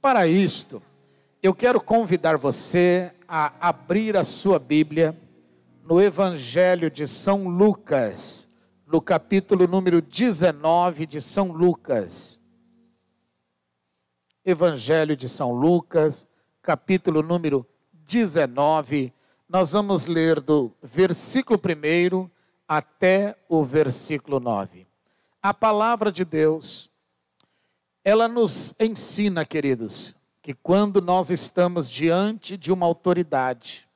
Para isto, eu quero convidar você a abrir a sua Bíblia no Evangelho de São Lucas, no capítulo número 19 de São Lucas. Evangelho de São Lucas, capítulo número 19. Nós vamos ler do versículo 1 até o versículo 9. A palavra de Deus ela nos ensina, queridos, que quando nós estamos diante de uma autoridade,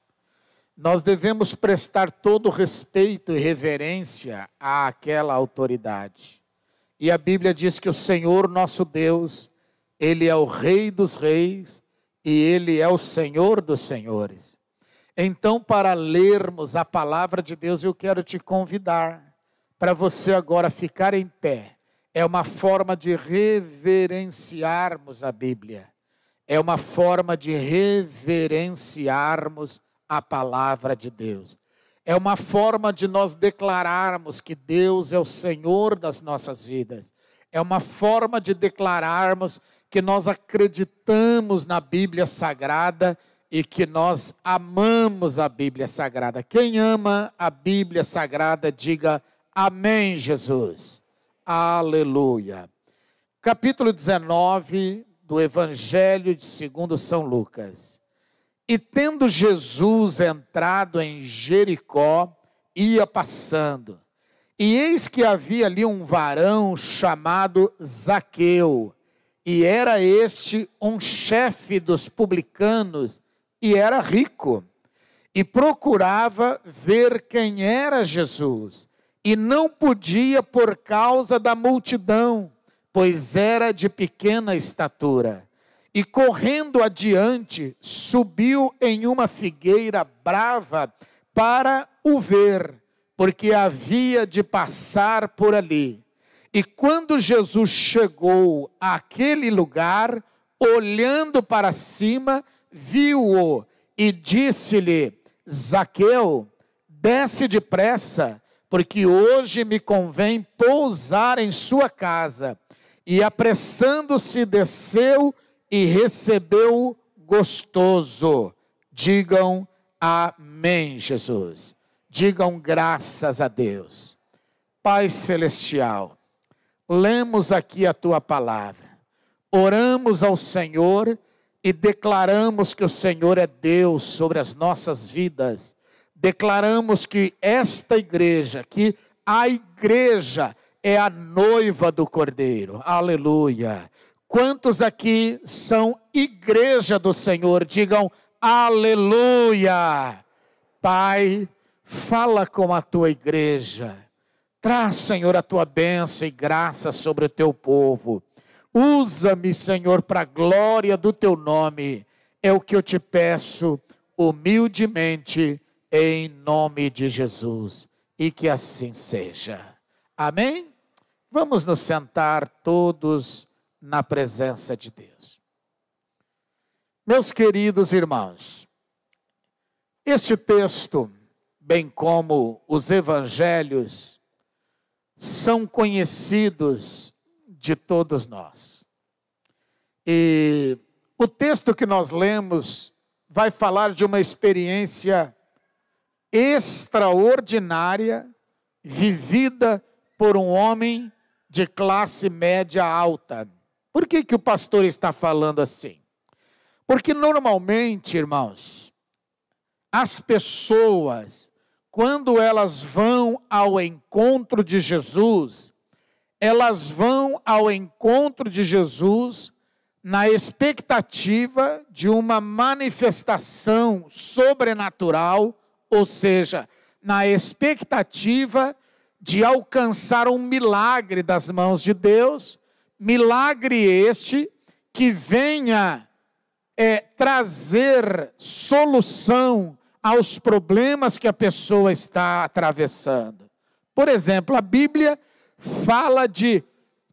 nós devemos prestar todo respeito e reverência àquela autoridade. E a Bíblia diz que o Senhor nosso Deus, Ele é o Rei dos Reis e Ele é o Senhor dos Senhores. Então, para lermos a palavra de Deus, eu quero te convidar para você agora ficar em pé é uma forma de reverenciarmos a Bíblia, é uma forma de reverenciarmos a palavra de Deus, é uma forma de nós declararmos que Deus é o Senhor das nossas vidas, é uma forma de declararmos que nós acreditamos na Bíblia Sagrada e que nós amamos a Bíblia Sagrada. Quem ama a Bíblia Sagrada, diga Amém, Jesus. Aleluia. Capítulo 19 do Evangelho de segundo São Lucas. E tendo Jesus entrado em Jericó, ia passando. E eis que havia ali um varão chamado Zaqueu, e era este um chefe dos publicanos, e era rico, e procurava ver quem era Jesus e não podia por causa da multidão, pois era de pequena estatura. E correndo adiante, subiu em uma figueira brava para o ver, porque havia de passar por ali. E quando Jesus chegou àquele lugar, olhando para cima, viu-o e disse-lhe: Zaqueu, desce depressa porque hoje me convém pousar em sua casa. E apressando-se, desceu e recebeu gostoso. Digam amém, Jesus. Digam graças a Deus. Pai Celestial, lemos aqui a tua palavra, oramos ao Senhor e declaramos que o Senhor é Deus sobre as nossas vidas declaramos que esta igreja, que a igreja é a noiva do Cordeiro. Aleluia. Quantos aqui são igreja do Senhor? Digam aleluia. Pai, fala com a tua igreja. Traz, Senhor, a tua bênção e graça sobre o teu povo. Usa-me, Senhor, para a glória do teu nome. É o que eu te peço humildemente em nome de Jesus, e que assim seja. Amém? Vamos nos sentar todos na presença de Deus. Meus queridos irmãos, este texto, bem como os evangelhos, são conhecidos de todos nós. E o texto que nós lemos vai falar de uma experiência extraordinária vivida por um homem de classe média alta. Por que, que o pastor está falando assim? Porque normalmente, irmãos, as pessoas, quando elas vão ao encontro de Jesus, elas vão ao encontro de Jesus na expectativa de uma manifestação sobrenatural ou seja, na expectativa de alcançar um milagre das mãos de Deus, milagre este que venha é, trazer solução aos problemas que a pessoa está atravessando. Por exemplo, a Bíblia fala de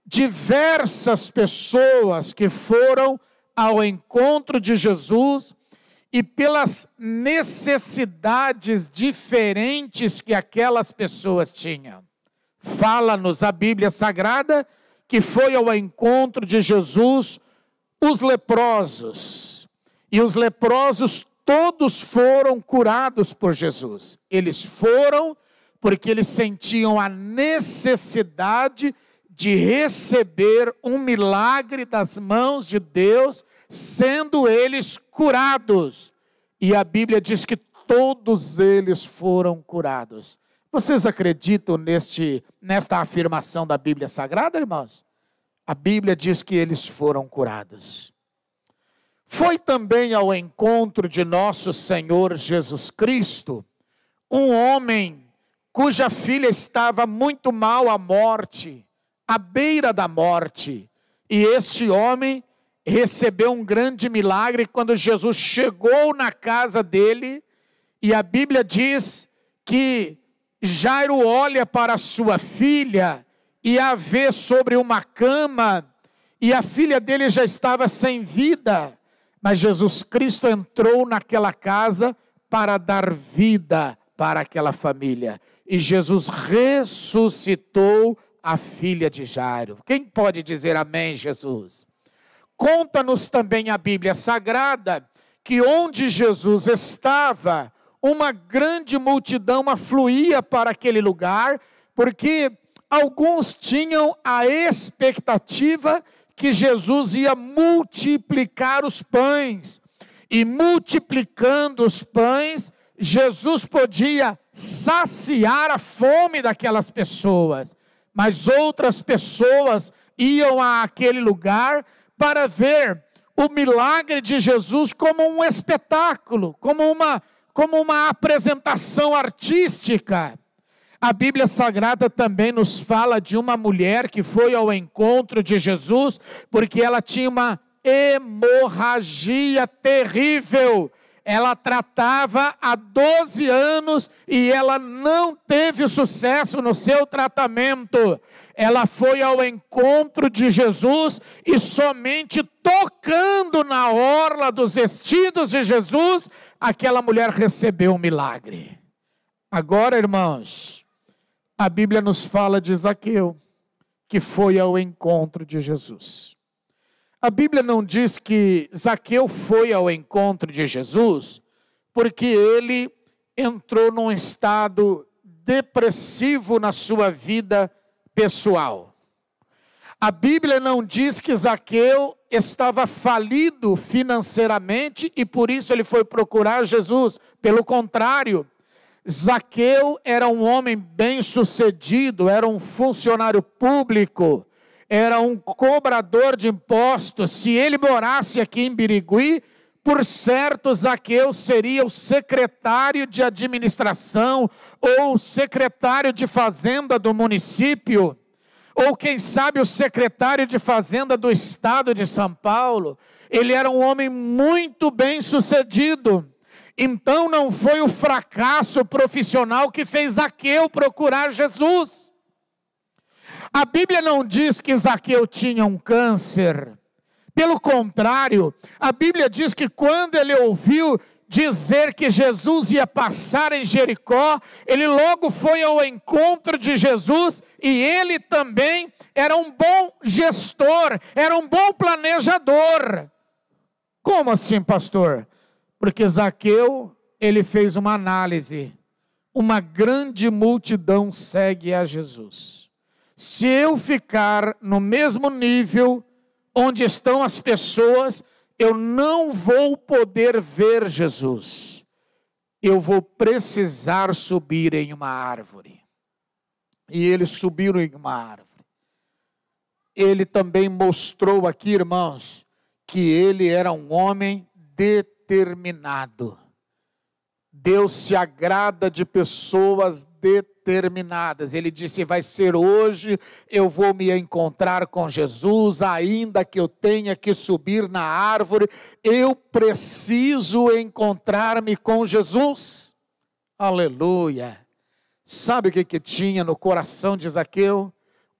diversas pessoas que foram ao encontro de Jesus e pelas necessidades diferentes que aquelas pessoas tinham. Fala-nos a Bíblia Sagrada que foi ao encontro de Jesus os leprosos. E os leprosos todos foram curados por Jesus. Eles foram porque eles sentiam a necessidade de receber um milagre das mãos de Deus sendo eles curados. E a Bíblia diz que todos eles foram curados. Vocês acreditam neste, nesta afirmação da Bíblia Sagrada, irmãos? A Bíblia diz que eles foram curados. Foi também ao encontro de nosso Senhor Jesus Cristo um homem cuja filha estava muito mal à morte, à beira da morte, e este homem recebeu um grande milagre quando Jesus chegou na casa dele e a Bíblia diz que Jairo olha para sua filha e a vê sobre uma cama e a filha dele já estava sem vida, mas Jesus Cristo entrou naquela casa para dar vida para aquela família. E Jesus ressuscitou a filha de Jairo. Quem pode dizer amém, Jesus? Conta-nos também a Bíblia Sagrada que onde Jesus estava, uma grande multidão afluía para aquele lugar, porque alguns tinham a expectativa que Jesus ia multiplicar os pães. E multiplicando os pães, Jesus podia saciar a fome daquelas pessoas. Mas outras pessoas iam àquele lugar para ver o milagre de Jesus como um espetáculo, como uma, como uma apresentação artística. A Bíblia Sagrada também nos fala de uma mulher que foi ao encontro de Jesus, porque ela tinha uma hemorragia terrível. Ela tratava há 12 anos e ela não teve sucesso no seu tratamento ela foi ao encontro de Jesus e somente tocando na orla dos vestidos de Jesus, aquela mulher recebeu um milagre. Agora, irmãos, a Bíblia nos fala de Zaqueu, que foi ao encontro de Jesus. A Bíblia não diz que Zaqueu foi ao encontro de Jesus, porque ele entrou num estado depressivo na sua vida pessoal. A Bíblia não diz que Zaqueu estava falido financeiramente e por isso ele foi procurar Jesus. Pelo contrário, Zaqueu era um homem bem-sucedido, era um funcionário público, era um cobrador de impostos. Se ele morasse aqui em Birigui, por certo, Zaqueu seria o secretário de administração ou secretário de fazenda do município, ou quem sabe o secretário de fazenda do estado de São Paulo. Ele era um homem muito bem sucedido. Então não foi o fracasso profissional que fez Zaqueu procurar Jesus. A Bíblia não diz que Zaqueu tinha um câncer. Pelo contrário, a Bíblia diz que quando ele ouviu dizer que Jesus ia passar em Jericó, ele logo foi ao encontro de Jesus e ele também era um bom gestor, era um bom planejador. Como assim, pastor? Porque Zaqueu, ele fez uma análise. Uma grande multidão segue a Jesus. Se eu ficar no mesmo nível onde estão as pessoas, eu não vou poder ver Jesus. Eu vou precisar subir em uma árvore. E eles subiram em uma árvore. Ele também mostrou aqui, irmãos, que ele era um homem determinado. Deus se agrada de pessoas determinadas determinadas. Ele disse: Vai ser hoje, eu vou me encontrar com Jesus, ainda que eu tenha que subir na árvore, eu preciso encontrar-me com Jesus. Aleluia! Sabe o que, que tinha no coração de Zaqueu?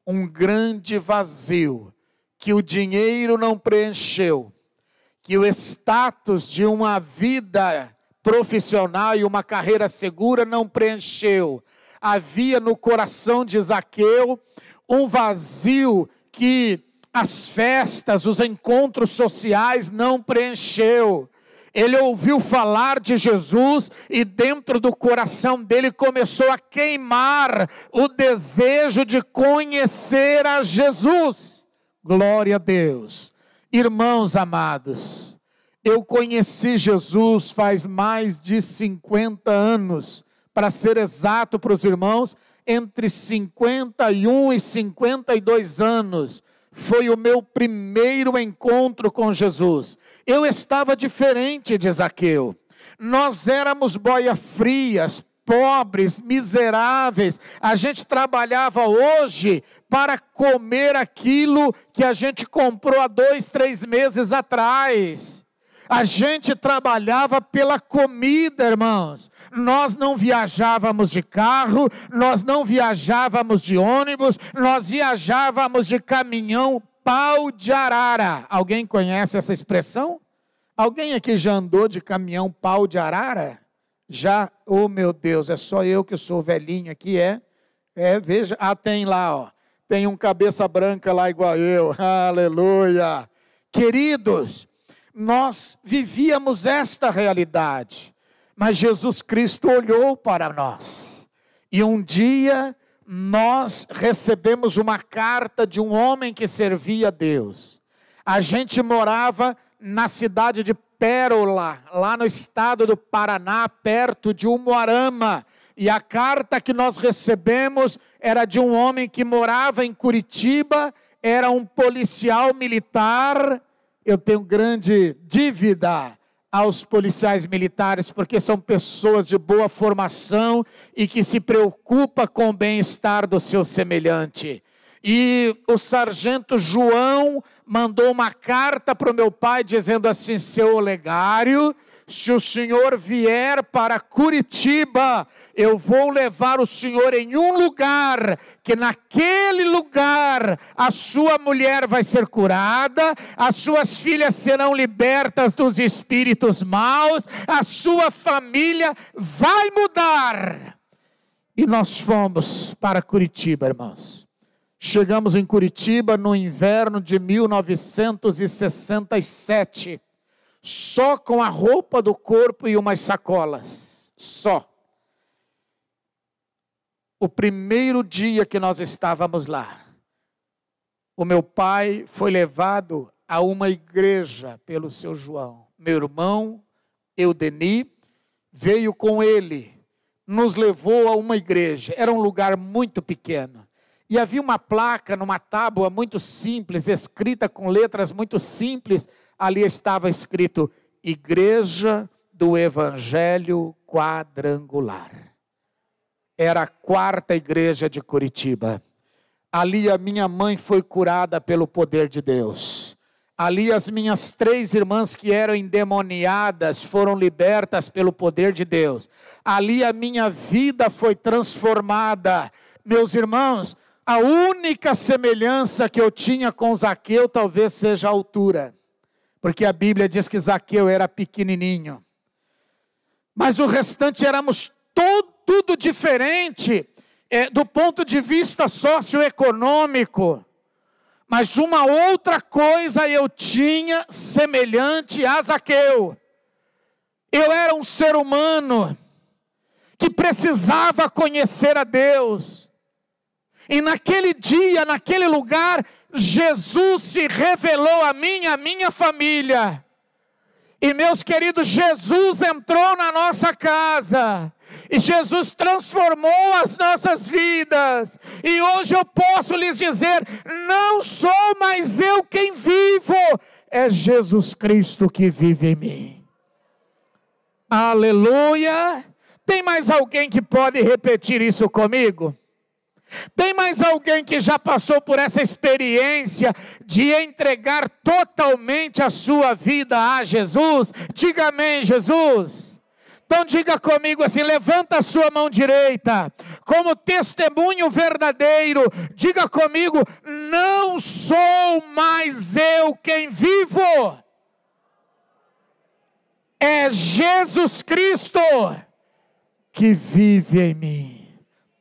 Um grande vazio que o dinheiro não preencheu, que o status de uma vida profissional e uma carreira segura não preencheu, havia no coração de Zaqueu um vazio que as festas, os encontros sociais não preencheu. Ele ouviu falar de Jesus e dentro do coração dele começou a queimar o desejo de conhecer a Jesus. Glória a Deus. Irmãos amados, eu conheci Jesus faz mais de 50 anos para ser exato para os irmãos, entre 51 e 52 anos, foi o meu primeiro encontro com Jesus. Eu estava diferente de Zaqueu. Nós éramos boia frias, pobres, miseráveis. A gente trabalhava hoje para comer aquilo que a gente comprou há dois, três meses atrás. A gente trabalhava pela comida, irmãos. Nós não viajávamos de carro, nós não viajávamos de ônibus, nós viajávamos de caminhão pau de arara. Alguém conhece essa expressão? Alguém aqui já andou de caminhão pau de arara? Já, oh meu Deus, é só eu que sou velhinho aqui, é? É, veja, ah, tem lá, ó. Tem um cabeça branca lá igual eu. Aleluia. Queridos, nós vivíamos esta realidade. Mas Jesus Cristo olhou para nós. E um dia nós recebemos uma carta de um homem que servia a Deus. A gente morava na cidade de Pérola, lá no estado do Paraná, perto de Umuarama. E a carta que nós recebemos era de um homem que morava em Curitiba, era um policial militar. Eu tenho grande dívida aos policiais militares, porque são pessoas de boa formação e que se preocupa com o bem-estar do seu semelhante. E o sargento João mandou uma carta para o meu pai dizendo assim: seu Olegário, se o senhor vier para Curitiba, eu vou levar o senhor em um lugar, que naquele lugar a sua mulher vai ser curada, as suas filhas serão libertas dos espíritos maus, a sua família vai mudar. E nós fomos para Curitiba, irmãos. Chegamos em Curitiba no inverno de 1967 só com a roupa do corpo e umas sacolas, só. O primeiro dia que nós estávamos lá, o meu pai foi levado a uma igreja pelo seu João. Meu irmão, Eudeni, veio com ele, nos levou a uma igreja. Era um lugar muito pequeno. E havia uma placa numa tábua muito simples, escrita com letras muito simples, ali estava escrito Igreja do Evangelho Quadrangular. Era a quarta igreja de Curitiba. Ali a minha mãe foi curada pelo poder de Deus. Ali as minhas três irmãs que eram endemoniadas foram libertas pelo poder de Deus. Ali a minha vida foi transformada. Meus irmãos, a única semelhança que eu tinha com Zaqueu talvez seja a altura porque a Bíblia diz que Zaqueu era pequenininho. Mas o restante éramos todo, tudo diferente é, do ponto de vista socioeconômico. Mas uma outra coisa eu tinha semelhante a Zaqueu. Eu era um ser humano que precisava conhecer a Deus. E naquele dia, naquele lugar, Jesus se revelou a mim e a minha família. E meus queridos, Jesus entrou na nossa casa. E Jesus transformou as nossas vidas. E hoje eu posso lhes dizer: não sou mais eu quem vivo, é Jesus Cristo que vive em mim. Aleluia! Tem mais alguém que pode repetir isso comigo? Tem mais alguém que já passou por essa experiência de entregar totalmente a sua vida a Jesus? Diga amém, Jesus. Então diga comigo assim: levanta a sua mão direita, como testemunho verdadeiro, diga comigo: não sou mais eu quem vivo, é Jesus Cristo que vive em mim.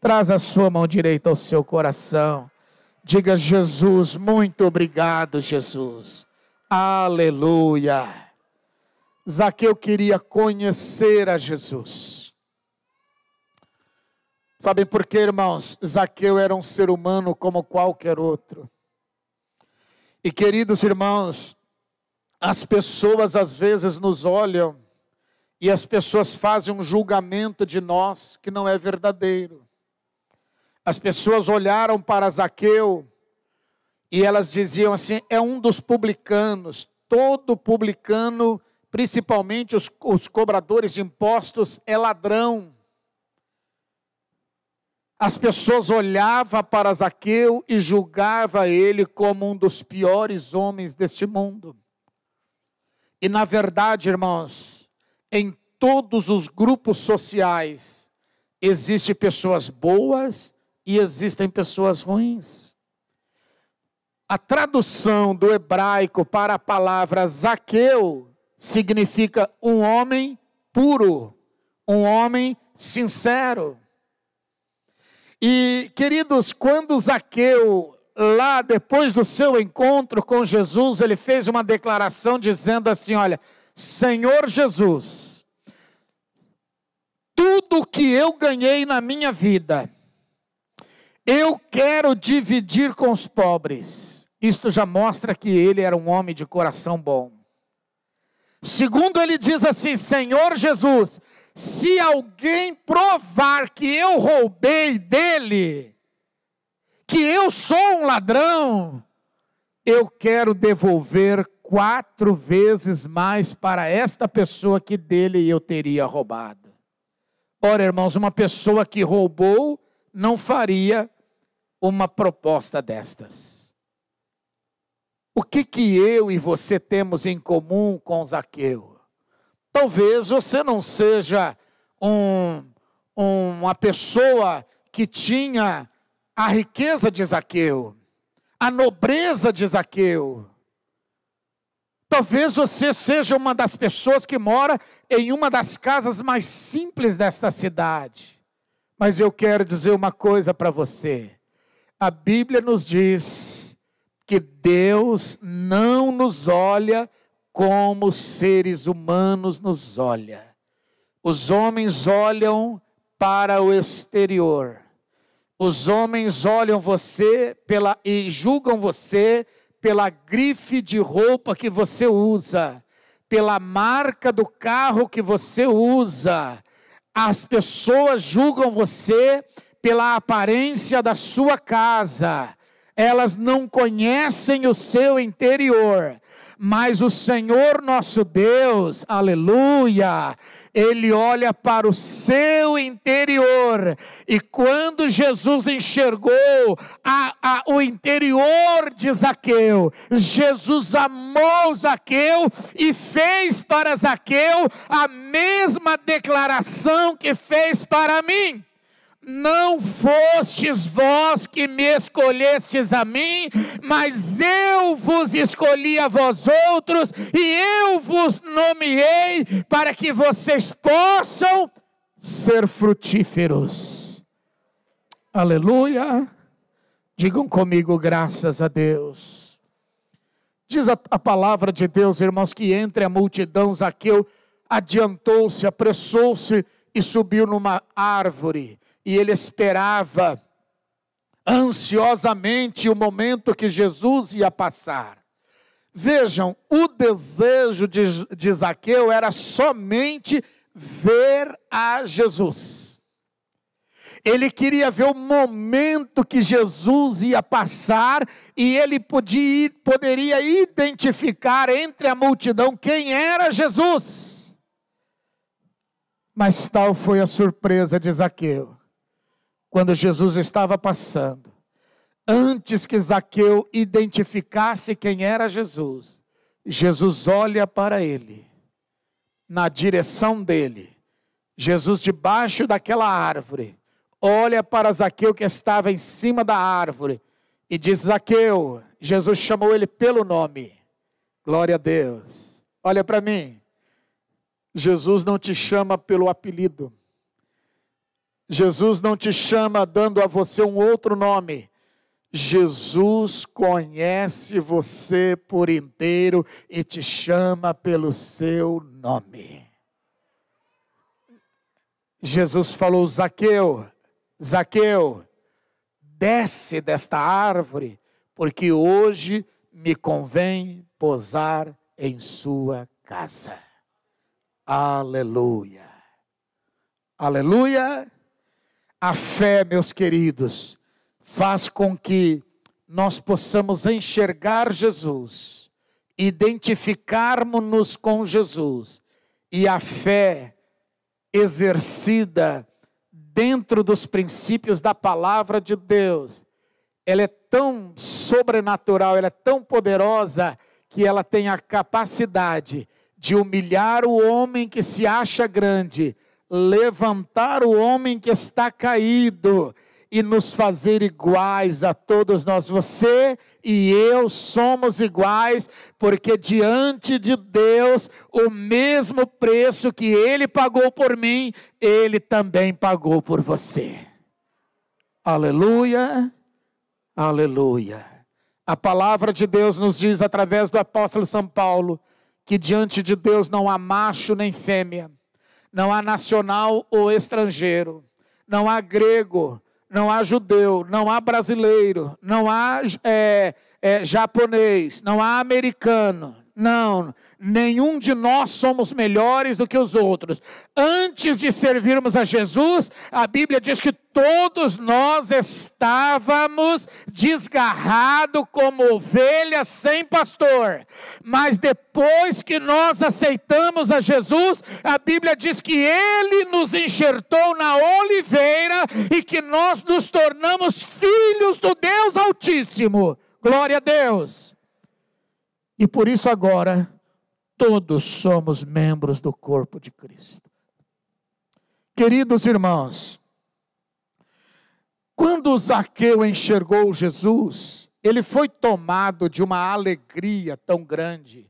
Traz a sua mão direita ao seu coração. Diga, Jesus, muito obrigado, Jesus. Aleluia. Zaqueu queria conhecer a Jesus. Sabem por quê, irmãos? Zaqueu era um ser humano como qualquer outro. E queridos irmãos, as pessoas às vezes nos olham e as pessoas fazem um julgamento de nós que não é verdadeiro. As pessoas olharam para Zaqueu e elas diziam assim: é um dos publicanos. Todo publicano, principalmente os, os cobradores de impostos, é ladrão. As pessoas olhavam para Zaqueu e julgavam ele como um dos piores homens deste mundo. E na verdade, irmãos, em todos os grupos sociais existe pessoas boas e existem pessoas ruins. A tradução do hebraico para a palavra Zaqueu significa um homem puro, um homem sincero. E, queridos, quando Zaqueu, lá depois do seu encontro com Jesus, ele fez uma declaração dizendo assim: Olha, Senhor Jesus, tudo que eu ganhei na minha vida, eu quero dividir com os pobres. Isto já mostra que ele era um homem de coração bom. Segundo, ele diz assim: Senhor Jesus, se alguém provar que eu roubei dele, que eu sou um ladrão, eu quero devolver quatro vezes mais para esta pessoa que dele eu teria roubado. Ora, irmãos, uma pessoa que roubou não faria uma proposta destas. O que que eu e você temos em comum com Zaqueu? Talvez você não seja um, uma pessoa que tinha a riqueza de Zaqueu, a nobreza de Zaqueu. Talvez você seja uma das pessoas que mora em uma das casas mais simples desta cidade. Mas eu quero dizer uma coisa para você. A Bíblia nos diz que Deus não nos olha como os seres humanos nos olha. Os homens olham para o exterior. Os homens olham você pela e julgam você pela grife de roupa que você usa, pela marca do carro que você usa. As pessoas julgam você pela aparência da sua casa, elas não conhecem o seu interior, mas o Senhor nosso Deus, aleluia, ele olha para o seu interior, e quando Jesus enxergou a, a, o interior de Zaqueu, Jesus amou Zaqueu e fez para Zaqueu a mesma declaração que fez para mim não fostes vós que me escolhestes a mim, mas eu vos escolhi a vós outros, e eu vos nomeei para que vocês possam ser frutíferos. Aleluia! Digam comigo, graças a Deus. Diz a, a palavra de Deus, irmãos, que entre a multidão, Zaqueu adiantou-se, apressou-se e subiu numa árvore e ele esperava ansiosamente o momento que Jesus ia passar. Vejam, o desejo de, de Zaqueu era somente ver a Jesus. Ele queria ver o momento que Jesus ia passar e ele podia, poderia identificar entre a multidão quem era Jesus. Mas tal foi a surpresa de Zaqueu quando Jesus estava passando, antes que Zaqueu identificasse quem era Jesus, Jesus olha para ele, na direção dele. Jesus, debaixo daquela árvore, olha para Zaqueu que estava em cima da árvore e diz: Zaqueu, Jesus chamou ele pelo nome. Glória a Deus. Olha para mim. Jesus não te chama pelo apelido. Jesus não te chama dando a você um outro nome. Jesus conhece você por inteiro e te chama pelo seu nome. Jesus falou: Zaqueu, Zaqueu, desce desta árvore, porque hoje me convém posar em sua casa. Aleluia. Aleluia. A fé, meus queridos, faz com que nós possamos enxergar Jesus, identificarmos-nos com Jesus, e a fé exercida dentro dos princípios da palavra de Deus, ela é tão sobrenatural, ela é tão poderosa, que ela tem a capacidade de humilhar o homem que se acha grande levantar o homem que está caído e nos fazer iguais a todos nós. Você e eu somos iguais, porque diante de Deus, o mesmo preço que Ele pagou por mim, Ele também pagou por você. Aleluia, aleluia. A palavra de Deus nos diz através do apóstolo São Paulo que diante de Deus não há macho nem fêmea não há nacional ou estrangeiro, não há grego, não há judeu, não há brasileiro, não há é, é, japonês, não há americano, não, nenhum de nós somos melhores do que os outros. Antes de servirmos a Jesus, a Bíblia diz que todos nós estávamos desgarrados como ovelhas sem pastor. Mas depois que nós aceitamos a Jesus, a Bíblia diz que ele nos enxertou na oliveira e que nós nos tornamos filhos do Deus Altíssimo. Glória a Deus. E por isso agora, todos somos membros do corpo de Cristo. Queridos irmãos, quando Zaqueu enxergou Jesus, ele foi tomado de uma alegria tão grande.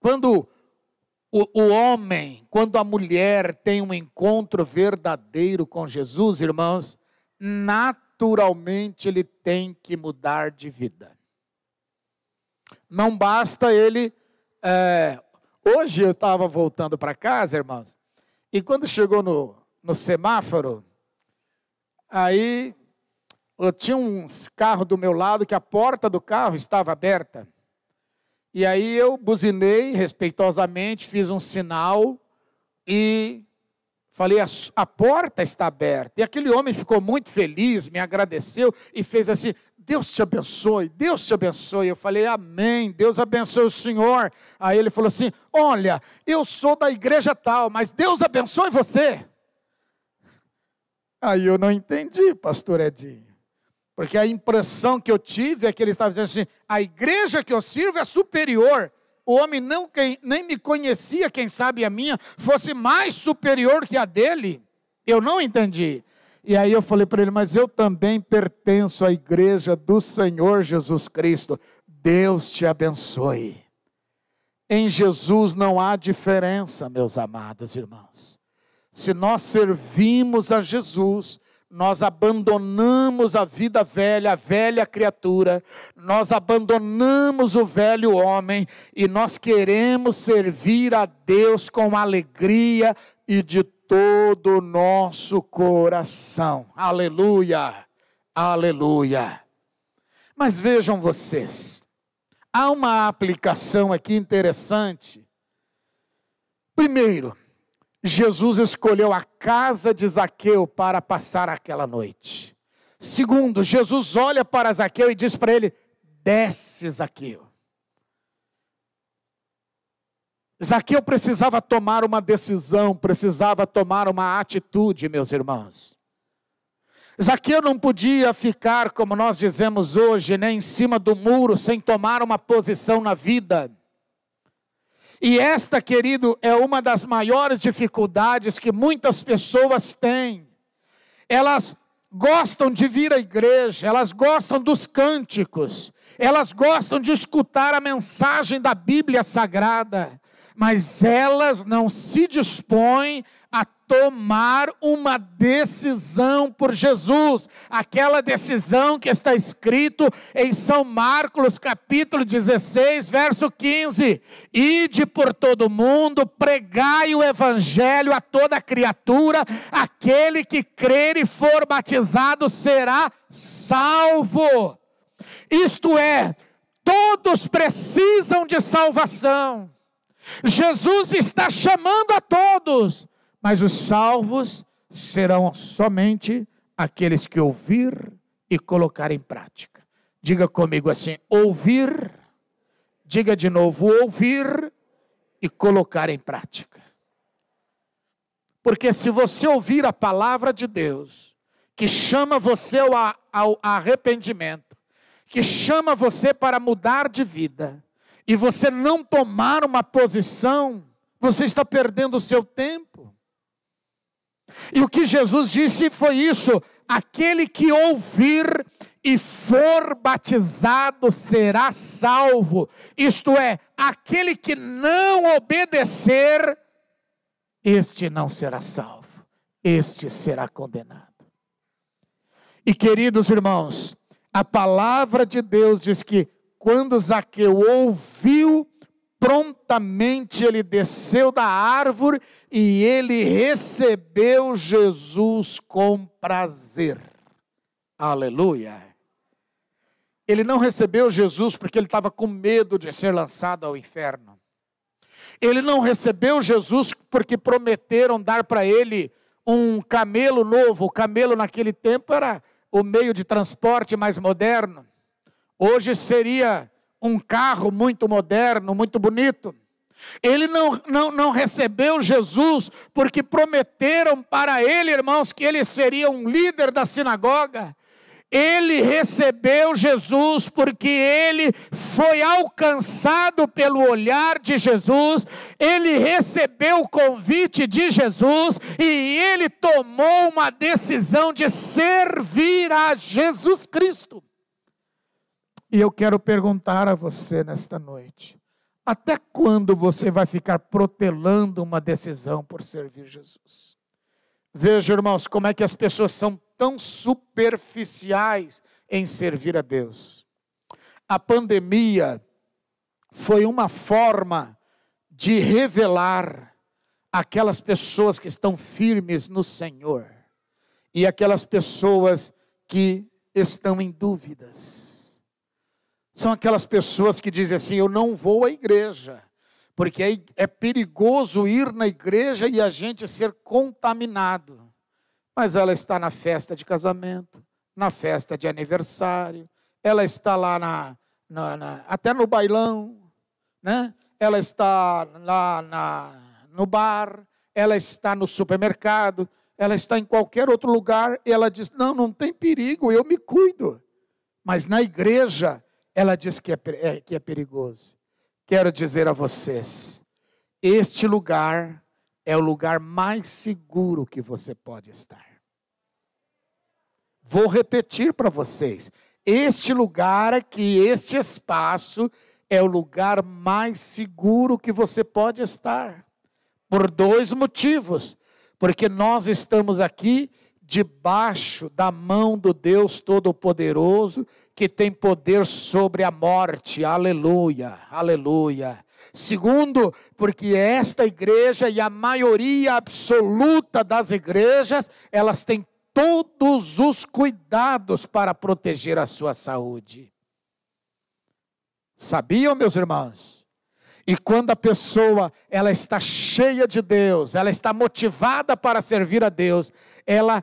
Quando o, o, homem, quando a mulher tem um encontro verdadeiro com Jesus, irmãos, naturalmente ele tem que mudar de vida. Não basta ele. É... Hoje eu estava voltando para casa, irmãos, e quando chegou no, no semáforo, aí eu tinha um carro do meu lado que a porta do carro estava aberta. E aí eu buzinei respeitosamente, fiz um sinal e falei: a, a, porta está aberta. E aquele homem ficou muito feliz, me agradeceu e fez assim: Deus te abençoe, Deus te abençoe. Eu falei, Amém, Deus abençoe o Senhor. Aí ele falou assim: Olha, eu sou da igreja tal, mas Deus abençoe você. Aí eu não entendi, pastor Edinho. Porque a impressão que eu tive é que ele estava dizendo assim: a igreja que eu sirvo é superior. O homem não, quem, nem me conhecia, quem sabe a minha, fosse mais superior que a dele. Eu não entendi. E aí eu falei para ele, mas eu também pertenço à igreja do Senhor Jesus Cristo. Deus te abençoe. Em Jesus não há diferença, meus amados irmãos. Se nós servimos a Jesus, nós abandonamos a vida velha, a velha criatura, nós abandonamos o velho homem e nós queremos servir a Deus com alegria e de todo o nosso coração. Aleluia, aleluia. Mas vejam vocês, há uma aplicação aqui interessante. Primeiro, Jesus escolheu a casa de Zaqueu para passar aquela noite. Segundo, Jesus olha para Zaqueu e diz para ele: Desce, Zaqueu. Zaqueu precisava tomar uma decisão, precisava tomar uma atitude, meus irmãos. Zaqueu não podia ficar, como nós dizemos hoje, né, em cima do muro sem tomar uma posição na vida. E esta, querido, é uma das maiores dificuldades que muitas pessoas têm. Elas gostam de vir à igreja, elas gostam dos cânticos, elas gostam de escutar a mensagem da Bíblia Sagrada, mas elas não se dispõem a tomar uma decisão por Jesus, aquela decisão que está escrito em São Marcos, capítulo 16, verso 15: Ide por todo mundo, pregai o evangelho a toda criatura, aquele que crer e for batizado será salvo. Isto é, todos precisam de salvação. Jesus está chamando a todos, mas os salvos serão somente aqueles que ouvir e colocar em prática. Diga comigo assim: ouvir, diga de novo, ouvir e colocar em prática. Porque se você ouvir a palavra de Deus, que chama você ao, arrependimento, que chama você para mudar de vida, e você não tomar uma posição, você está perdendo o seu tempo. E o que Jesus disse foi isso: aquele que ouvir e for batizado será salvo, isto é, aquele que não obedecer, este não será salvo, este será condenado. E queridos irmãos, a palavra de Deus diz que quando Zaqueu ouviu, prontamente ele desceu da árvore e ele recebeu Jesus com prazer. Aleluia. Ele não recebeu Jesus porque ele estava com medo de ser lançado ao inferno. Ele não recebeu Jesus porque prometeram dar para ele um camelo novo. O camelo naquele tempo era o meio de transporte mais moderno. Hoje seria um carro muito moderno, muito bonito. Ele não, não, não recebeu Jesus porque prometeram para ele, irmãos, que ele seria um líder da sinagoga. Ele recebeu Jesus porque ele foi alcançado pelo olhar de Jesus, ele recebeu o convite de Jesus e ele tomou uma decisão de servir a Jesus Cristo. E eu quero perguntar a você nesta noite: até quando você vai ficar protelando uma decisão por servir Jesus? Veja, irmãos, como é que as pessoas são tão superficiais em servir a Deus. A pandemia foi uma forma de revelar aquelas pessoas que estão firmes no Senhor e aquelas pessoas que estão em dúvidas são aquelas pessoas que dizem assim: eu não vou à igreja, porque é, é perigoso ir na igreja e a gente ser contaminado. Mas ela está na festa de casamento, na festa de aniversário, ela está lá na, na, na até no bailão, né? ela está lá na, no bar, ela está no supermercado, ela está em qualquer outro lugar e ela diz: Não, não tem perigo, eu me cuido. Mas na igreja, ela diz que é, é, que é perigoso. Quero dizer a vocês: este lugar é o lugar mais seguro que você pode estar. Vou repetir para vocês: este lugar aqui, este espaço, é o lugar mais seguro que você pode estar. Por dois motivos. Porque nós estamos aqui debaixo da mão do Deus Todo-Poderoso que tem poder sobre a morte. Aleluia, aleluia. Segundo, porque esta igreja e a maioria absoluta das igrejas, elas têm todos os cuidados para proteger a sua saúde. Sabiam, meus irmãos? E quando a pessoa ela está cheia de Deus, ela está motivada para servir a Deus, ela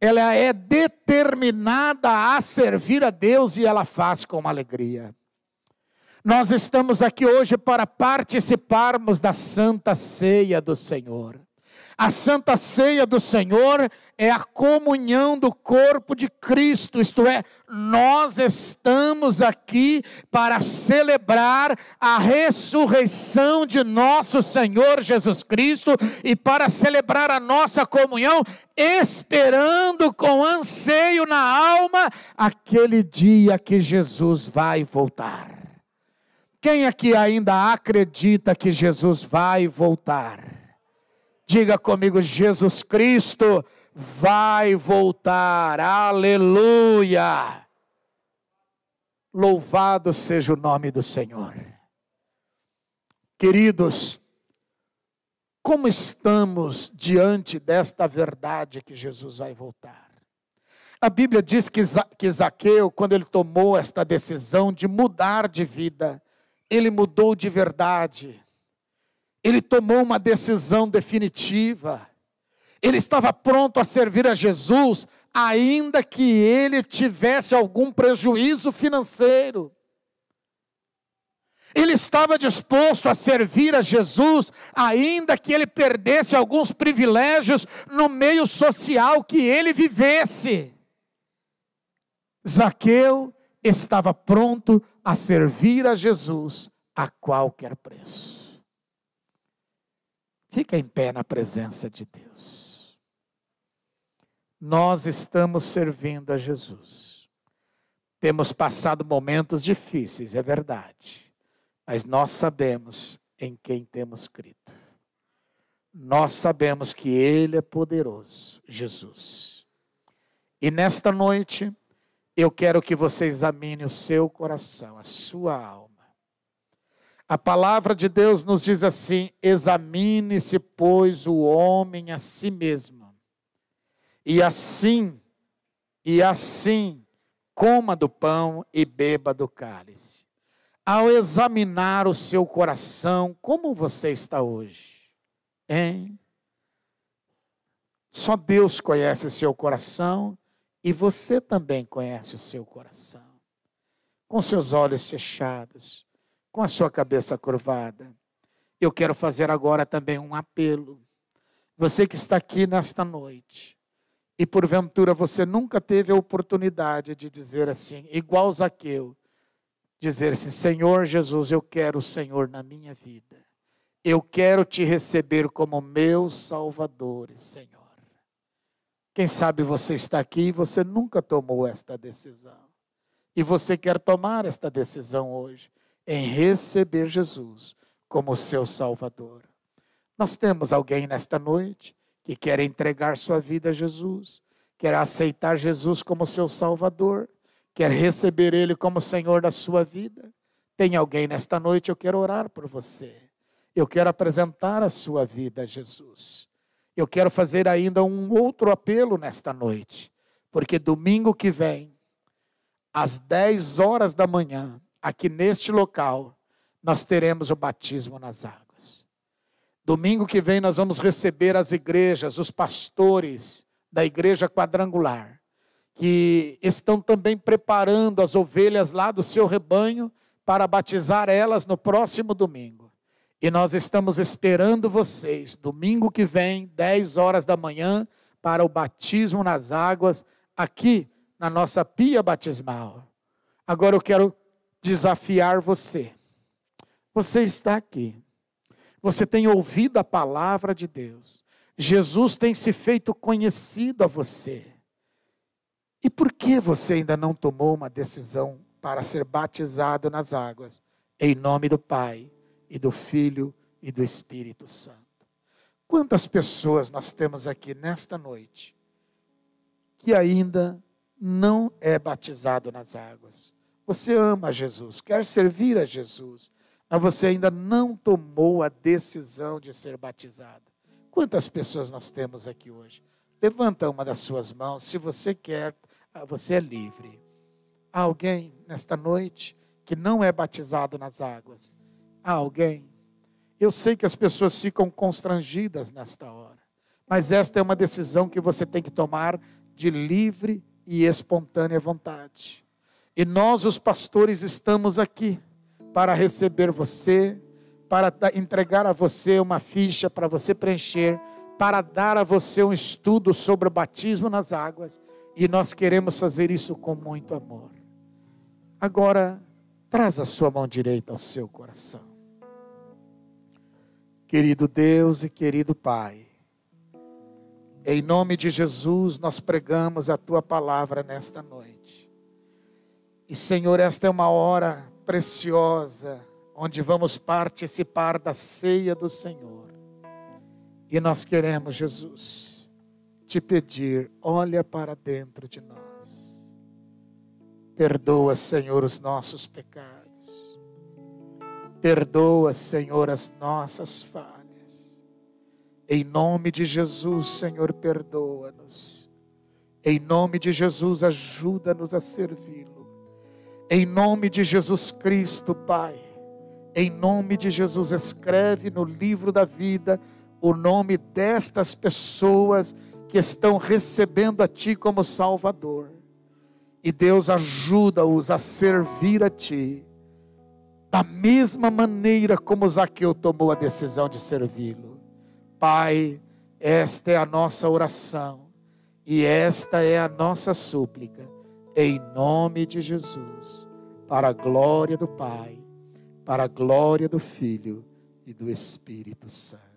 ela é determinada a servir a Deus e ela faz com alegria. Nós estamos aqui hoje para participarmos da santa ceia do Senhor. A santa ceia do Senhor é a comunhão do corpo de Cristo, isto é, nós estamos aqui para celebrar a ressurreição de nosso Senhor Jesus Cristo e para celebrar a nossa comunhão, esperando com anseio na alma aquele dia que Jesus vai voltar. Quem aqui ainda acredita que Jesus vai voltar? Diga comigo, Jesus Cristo vai voltar. Aleluia! Louvado seja o nome do Senhor. Queridos, como estamos diante desta verdade que Jesus vai voltar? A Bíblia diz que, que Zaqueu, quando ele tomou esta decisão de mudar de vida, ele mudou de verdade ele tomou uma decisão definitiva. Ele estava pronto a servir a Jesus, ainda que ele tivesse algum prejuízo financeiro. Ele estava disposto a servir a Jesus, ainda que ele perdesse alguns privilégios no meio social que ele vivesse. Zaqueu estava pronto a servir a Jesus a qualquer preço. Fica em pé na presença de Deus. Nós estamos servindo a Jesus. Temos passado momentos difíceis, é verdade, mas nós sabemos em quem temos crido. Nós sabemos que Ele é poderoso, Jesus. E nesta noite, eu quero que você examine o seu coração, a sua alma a palavra de Deus nos diz assim: examine-se, pois, o homem a si mesmo, e assim, e assim, coma do pão e beba do cálice. Ao examinar o seu coração, como você está hoje? Hein? Só Deus conhece seu coração e você também conhece o seu coração. Com seus olhos fechados com a sua cabeça curvada. Eu quero fazer agora também um apelo. Você que está aqui nesta noite, e porventura você nunca teve a oportunidade de dizer assim, igual Zaqueu, dizer assim: Senhor Jesus, eu quero o Senhor na minha vida. Eu quero te receber como meu Salvador e Senhor. Quem sabe você está aqui e você nunca tomou esta decisão. E você quer tomar esta decisão hoje em receber Jesus como seu Salvador. Nós temos alguém nesta noite que quer entregar sua vida a Jesus, quer aceitar Jesus como seu Salvador, quer receber Ele como Senhor da sua vida. Tem alguém nesta noite, eu quero orar por você. Eu quero apresentar a sua vida a Jesus. Eu quero fazer ainda um outro apelo nesta noite, porque domingo que vem, às 10 horas da manhã, aqui neste local, nós teremos o batismo nas águas. Domingo que vem nós vamos receber as igrejas, os pastores da igreja quadrangular, que estão também preparando as ovelhas lá do seu rebanho para batizar elas no próximo domingo. E nós estamos esperando vocês, domingo que vem, 10 horas da manhã, para o batismo nas águas, aqui na nossa pia batismal. Agora eu quero desafiar você. Você está aqui. Você tem ouvido a palavra de Deus. Jesus tem se feito conhecido a você. E por que você ainda não tomou uma decisão para ser batizado nas águas? Em nome do Pai e do Filho e do Espírito Santo. Quantas pessoas nós temos aqui nesta noite que ainda não é batizado nas águas? Você ama Jesus, quer servir a Jesus, mas você ainda não tomou a decisão de ser batizado. Quantas pessoas nós temos aqui hoje? Levanta uma das suas mãos, se você quer, ah, você é livre. Há alguém nesta noite que não é batizado nas águas? Há alguém? Eu sei que as pessoas ficam constrangidas nesta hora, mas esta é uma decisão que você tem que tomar de livre e espontânea vontade. E nós, os pastores, estamos aqui para receber você, para entregar a você uma ficha para você preencher, para dar a você um estudo sobre o batismo nas águas. E nós queremos fazer isso com muito amor. Agora, traz a sua mão direita ao seu coração. Querido Deus e querido Pai, em nome de Jesus, nós pregamos a tua palavra nesta noite. E Senhor, esta é uma hora preciosa onde vamos participar da ceia do Senhor. E nós queremos, Jesus, te pedir, olha para dentro de nós. Perdoa, Senhor, os nossos pecados. Perdoa, Senhor, as nossas falhas. Em nome de Jesus, Senhor, perdoa-nos. Em nome de Jesus, ajuda-nos a servi-lo em nome de Jesus Cristo, Pai. Em nome de Jesus, escreve no livro da vida o nome destas pessoas que estão recebendo a Ti como Salvador. E Deus ajuda-os a servir a Ti, da mesma maneira como Zaqueu tomou a decisão de servi-lo. Pai, esta é a nossa oração e esta é a nossa súplica em nome de Jesus, para a glória do Pai, para a glória do Filho e do Espírito Santo.